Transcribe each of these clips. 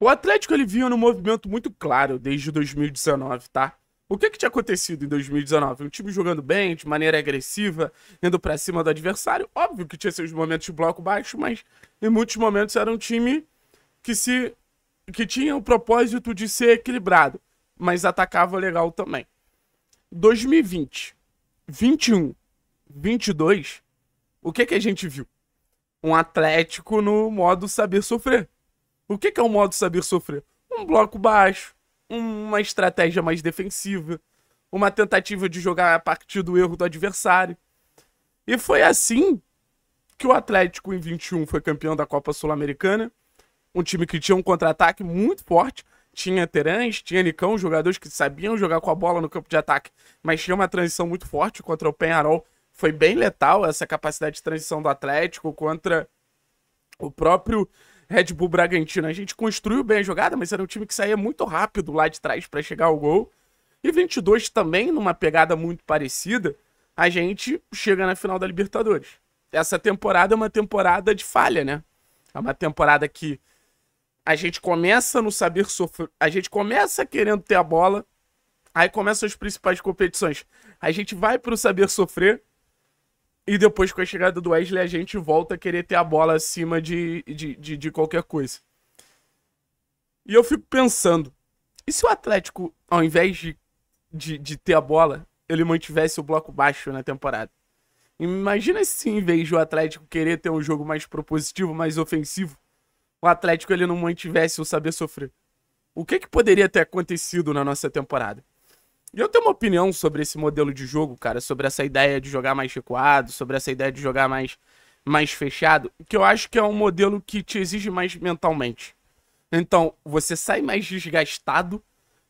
O Atlético ele vinha num movimento muito claro desde 2019, tá? O que, que tinha acontecido em 2019? Um time jogando bem, de maneira agressiva, indo para cima do adversário. Óbvio que tinha seus momentos de bloco baixo, mas em muitos momentos era um time que se que tinha o propósito de ser equilibrado, mas atacava legal também. 2020, 21, 22, o que que a gente viu? Um Atlético no modo saber sofrer. O que, que é o um modo saber sofrer? Um bloco baixo, uma estratégia mais defensiva, uma tentativa de jogar a partir do erro do adversário. E foi assim que o Atlético em 21 foi campeão da Copa Sul-Americana. Um time que tinha um contra-ataque muito forte. Tinha Terãs, tinha Nicão, jogadores que sabiam jogar com a bola no campo de ataque, mas tinha uma transição muito forte contra o Penharol. Foi bem letal essa capacidade de transição do Atlético contra o próprio Red Bull Bragantino. A gente construiu bem a jogada, mas era um time que saía muito rápido lá de trás para chegar ao gol. E 22 também, numa pegada muito parecida, a gente chega na final da Libertadores. Essa temporada é uma temporada de falha, né? É uma temporada que a gente começa no saber sofrer, a gente começa querendo ter a bola, aí começam as principais competições. A gente vai pro saber sofrer, e depois, com a chegada do Wesley, a gente volta a querer ter a bola acima de, de, de, de qualquer coisa. E eu fico pensando, e se o Atlético, ao invés de, de, de, ter a bola, ele mantivesse o bloco baixo na temporada? Imagina se, em vez do Atlético querer ter um jogo mais propositivo, mais ofensivo, o Atlético ele não mantivesse o saber sofrer. O que, é que poderia ter acontecido na nossa temporada? E eu tenho uma opinião sobre esse modelo de jogo, cara, sobre essa ideia de jogar mais recuado, sobre essa ideia de jogar mais, mais fechado, que eu acho que é um modelo que te exige mais mentalmente. Então, você sai mais desgastado,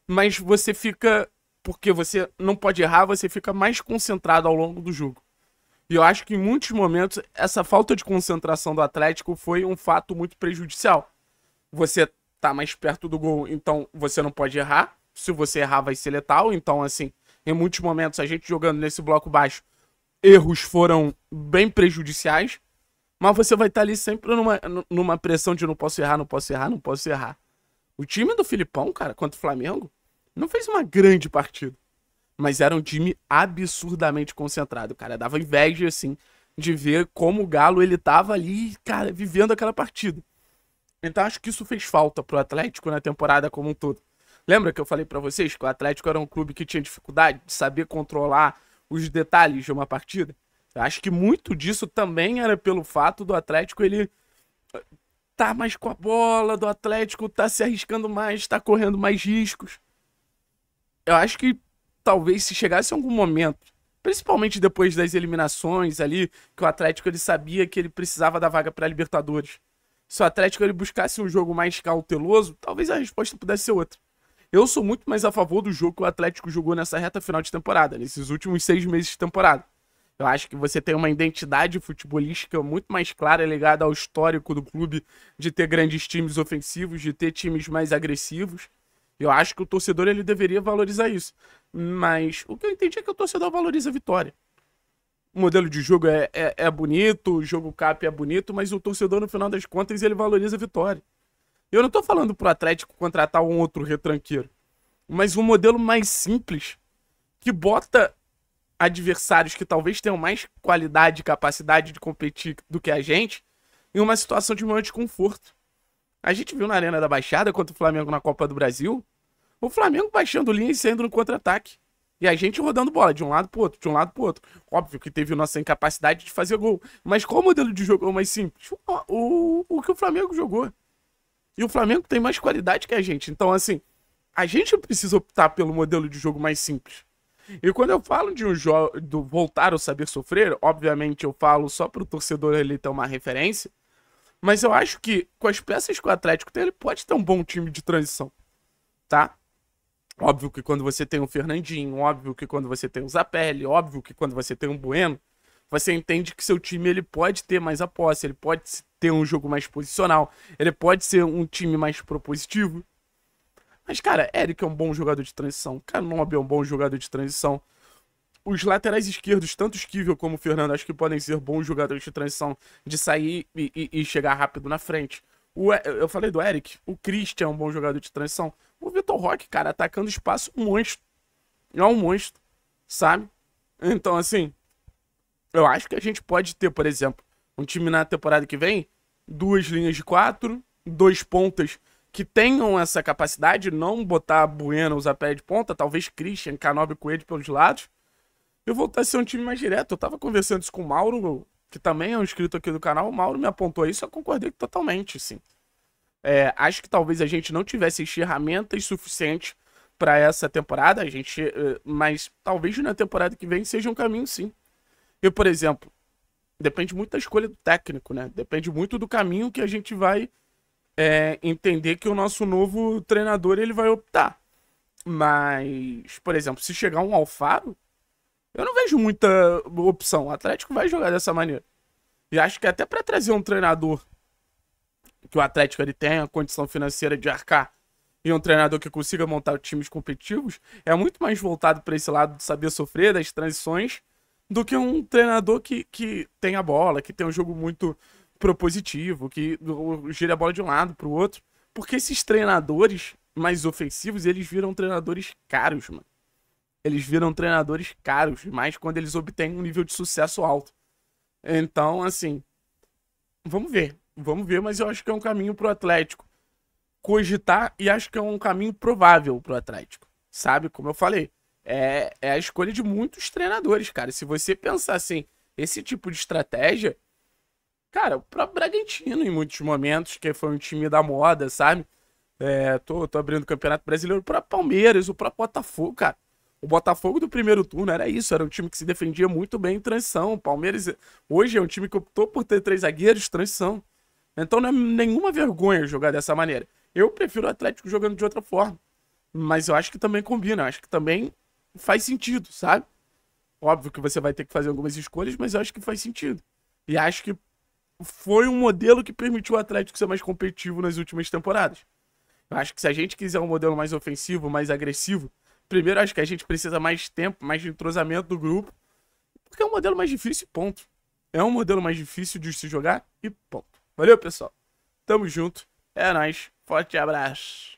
mas você fica. Porque você não pode errar, você fica mais concentrado ao longo do jogo. E eu acho que em muitos momentos essa falta de concentração do Atlético foi um fato muito prejudicial. Você tá mais perto do gol, então você não pode errar se você errar vai ser letal. Então, assim, em muitos momentos a gente jogando nesse bloco baixo, erros foram bem prejudiciais. Mas você vai estar tá ali sempre numa, numa pressão de não posso errar, não posso errar, não posso errar. O time do Filipão, cara, contra o Flamengo, não fez uma grande partida. Mas era um time absurdamente concentrado, cara. Dava inveja, assim, de ver como o Galo ele tava ali, cara, vivendo aquela partida. Então acho que isso fez falta pro Atlético na temporada como um todo. Lembra que eu falei para vocês que o Atlético era um clube que tinha dificuldade de saber controlar os detalhes de uma partida? Eu acho que muito disso também era pelo fato do Atlético ele eh, tá mais com a bola, do Atlético tá se arriscando mais, tá correndo mais riscos. Eu acho que talvez se chegasse algum momento, principalmente depois das eliminações ali, que o Atlético ele sabia que ele precisava da vaga para Libertadores. Se o Atlético ele buscasse um jogo mais cauteloso, talvez a resposta pudesse ser outra. Eu sou muito mais a favor do jogo que o Atlético jogou nessa reta final de temporada, nesses últimos seis meses de temporada. Eu acho que você tem uma identidade futebolística muito mais clara ligada ao histórico do clube de ter grandes times ofensivos, de ter times mais agressivos. Eu acho que o torcedor ele deveria valorizar isso. Mas o que eu entendi é que o torcedor valoriza a vitória. O modelo de jogo é, é, é bonito, o jogo cap é bonito, mas o torcedor, no final das contas, ele valoriza a vitória. Eu não tô falando pro Atlético contratar um outro retranqueiro, mas um modelo mais simples que bota adversários que talvez tenham mais qualidade e capacidade de competir do que a gente em uma situação de maior desconforto. A gente viu na Arena da Baixada contra o Flamengo na Copa do Brasil, o Flamengo baixando linha e saindo no contra-ataque. E a gente rodando bola de um lado pro outro, de um lado pro outro. Óbvio que teve nossa incapacidade de fazer gol. Mas qual modelo de jogo é mais simples? O, o, o que o Flamengo jogou. E o Flamengo tem mais qualidade que a gente. Então, assim, a gente precisa optar pelo modelo de jogo mais simples. E quando eu falo de um jogo do voltar ao saber sofrer, obviamente eu falo só para o torcedor ele ter uma referência, mas eu acho que com as peças que o Atlético tem, ele pode ter um bom time de transição, tá? Óbvio que quando você tem o Fernandinho, óbvio que quando você tem o Zapelli, óbvio que quando você tem o Bueno, você entende que seu time ele pode ter mais a posse, ele pode ter um jogo mais posicional, ele pode ser um time mais propositivo. Mas, cara, Eric é um bom jogador de transição, Canob é um bom jogador de transição. Os laterais esquerdos, tanto Esquivel como o Fernando, acho que podem ser bons jogadores de transição, de sair e, e, e chegar rápido na frente. O, eu falei do Eric, o Christian é um bom jogador de transição. O Vitor Roque, cara, atacando espaço, um monstro. É um monstro, sabe? Então, assim, eu acho que a gente pode ter, por exemplo, um time na temporada que vem, duas linhas de quatro, dois pontas que tenham essa capacidade, não botar Bueno, usar pé de ponta, talvez Christian, Canobi e Coelho pelos lados, eu voltar a ser um time mais direto. Eu tava conversando isso com o Mauro, que também é um inscrito aqui do canal, o Mauro me apontou isso, eu concordei totalmente, sim. É, acho que talvez a gente não tivesse ferramentas suficientes para essa temporada, a gente, eh, mas talvez na temporada que vem seja um caminho, sim. E, por exemplo, depende muito da escolha do técnico, né? Depende muito do caminho que a gente vai é, entender que o nosso novo treinador ele vai optar. Mas, por exemplo, se chegar um Alfaro, eu não vejo muita opção. O Atlético vai jogar dessa maneira. E acho que até para trazer um treinador que o Atlético ele tenha a condição financeira de arcar e um treinador que consiga montar times competitivos, é muito mais voltado para esse lado de saber sofrer, das transições do que um treinador que, que tem a bola, que tem um jogo muito propositivo, que gira a bola de um lado para o outro. Porque esses treinadores mais ofensivos, eles viram treinadores caros, mano. Eles viram treinadores caros, mas quando eles obtêm um nível de sucesso alto. Então, assim, vamos ver. Vamos ver, mas eu acho que é um caminho pro Atlético cogitar e acho que é um caminho provável pro Atlético. Sabe? Como eu falei, é, é a escolha de muitos treinadores, cara. Se você pensar assim, esse tipo de estratégia, cara, o próprio Bragantino em muitos momentos, que foi um time da moda, sabe? É, tô, tô abrindo o Campeonato Brasileiro, o próprio Palmeiras, o próprio Botafogo, cara. O Botafogo do primeiro turno era isso, era um time que se defendia muito bem em transição. O Palmeiras hoje é um time que optou por ter três zagueiros, transição. Então não é nenhuma vergonha jogar dessa maneira. Eu prefiro o Atlético jogando de outra forma. Mas eu acho que também combina, eu acho que também faz sentido, sabe? Óbvio que você vai ter que fazer algumas escolhas, mas eu acho que faz sentido. E acho que foi um modelo que permitiu o Atlético ser mais competitivo nas últimas temporadas. Eu acho que se a gente quiser um modelo mais ofensivo, mais agressivo, primeiro acho que a gente precisa mais tempo, mais entrosamento do grupo, porque é um modelo mais difícil, ponto. É um modelo mais difícil de se jogar e ponto. Valeu, pessoal. Tamo junto. É nóis. Forte abraço.